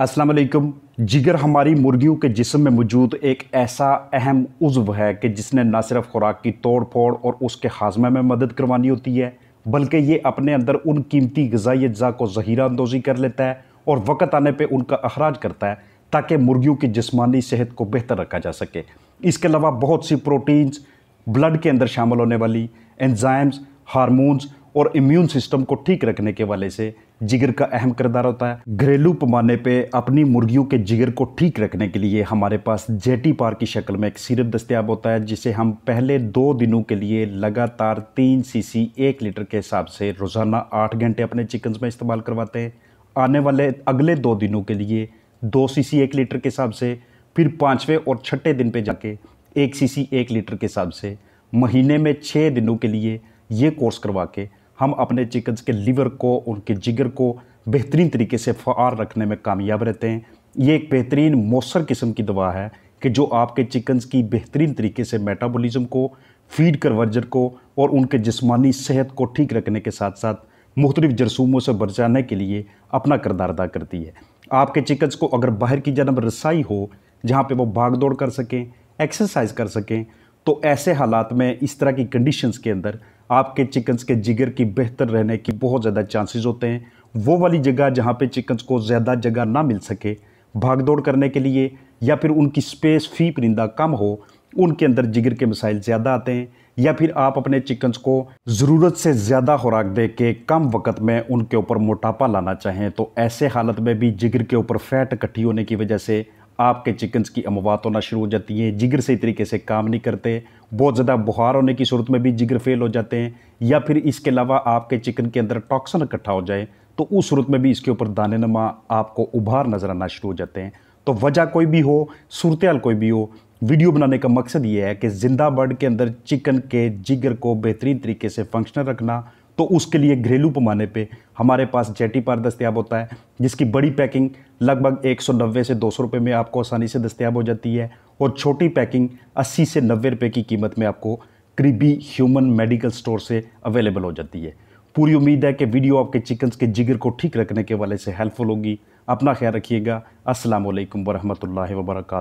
अस्सलाम वालेकुम जिगर हमारी मुर्गियों के जिसम में मौजूद एक ऐसा अहम उज्व है कि जिसने न सिर्फ खुराक की तोड़ फोड़ और उसके हाजमे में मदद करवानी होती है बल्कि ये अपने अंदर उन कीमती गजाई अज्जा को जहीरा अंदोजी कर लेता है और वक़्त आने पर उनका अखराज करता है ताकि मुर्गियों की जिसमानी सेहत को बेहतर रखा जा सके इसके अलावा बहुत सी प्रोटीन्स ब्लड के अंदर शामिल होने वाली एंजाइम्स हारमोन्स और इम्यून सिस्टम को ठीक रखने के वाले से जिगर का अहम किरदार होता है घरेलू पैमाने पे अपनी मुर्गियों के जिगर को ठीक रखने के लिए हमारे पास जेटी पार की शक्ल में एक सिरप दस्तियाब होता है जिसे हम पहले दो दिनों के लिए लगातार तीन सीसी एक लीटर के हिसाब से रोज़ाना आठ घंटे अपने चिकन्स में इस्तेमाल करवाते हैं आने वाले अगले दो दिनों के लिए दो सी एक लीटर के हिसाब से फिर पाँचवें और छठे दिन पर जाके एक सी एक लीटर के हिसाब से महीने में छः दिनों के लिए ये कोर्स करवा के हम अपने चिकन्स के लीवर को उनके जिगर को बेहतरीन तरीके से फ़ार रखने में कामयाब रहते हैं ये एक बेहतरीन मौसर किस्म की दवा है कि जो आपके चिकन्स की बेहतरीन तरीके से मेटाबॉलिज्म को फीड करवर्जर को और उनके जिस्मानी सेहत को ठीक रखने के साथ साथ मुख्तलिफ जरसूमों से बचाने के लिए अपना करदार अदा करती है आपके चिकन्स को अगर बाहर की जन्म रसाई हो जहाँ पर वो भाग दौड़ कर सकें एक्सरसाइज कर सकें तो ऐसे हालात में इस तरह की कंडीशंस के अंदर आपके चिकन्स के जिगर की बेहतर रहने की बहुत ज़्यादा चांसेस होते हैं वो वाली जगह जहाँ पे चिकन्स को ज़्यादा जगह ना मिल सके भागदौड़ करने के लिए या फिर उनकी स्पेस फी परिंदा कम हो उनके अंदर जिगर के मसाइल ज़्यादा आते हैं या फिर आप अपने चिकन्स को ज़रूरत से ज़्यादा खुराक दे के कम वक्त में उनके ऊपर मोटापा लाना चाहें तो ऐसे हालत में भी जिगर के ऊपर फैट इकट्ठी होने की वजह से आपके चिकन्स की अमवात होना शुरू हो जाती है जिगर सही तरीके से काम नहीं करते बहुत ज़्यादा बुखार होने की सूरत में भी जिगर फेल हो जाते हैं या फिर इसके अलावा आपके चिकन के अंदर टॉक्सन इकट्ठा हो जाए तो उस सूरत में भी इसके ऊपर दाने नमा आपको उभार नज़र आना शुरू हो जाते हैं तो वजह कोई भी हो सूरत कोई भी हो वीडियो बनाने का मकसद ये है कि ज़िंदा बर्ड के अंदर चिकन के जिगर को बेहतरीन तरीके से फंक्शनल रखना तो उसके लिए घरेलू पैमाने पे हमारे पास जेटी पार दस्तियाब होता है जिसकी बड़ी पैकिंग लगभग एक से दो सौ में आपको आसानी से दस्तियाब हो जाती है और छोटी पैकिंग अस्सी से नब्बे रुपये की कीमत में आपको करीबी ह्यूमन मेडिकल स्टोर से अवेलेबल हो जाती है पूरी उम्मीद है कि वीडियो आपके चिकन्स के जिगर को ठीक रखने के वाले से हेल्पफुल होगी अपना ख्याल रखिएगा असलकम वरहमल वर्का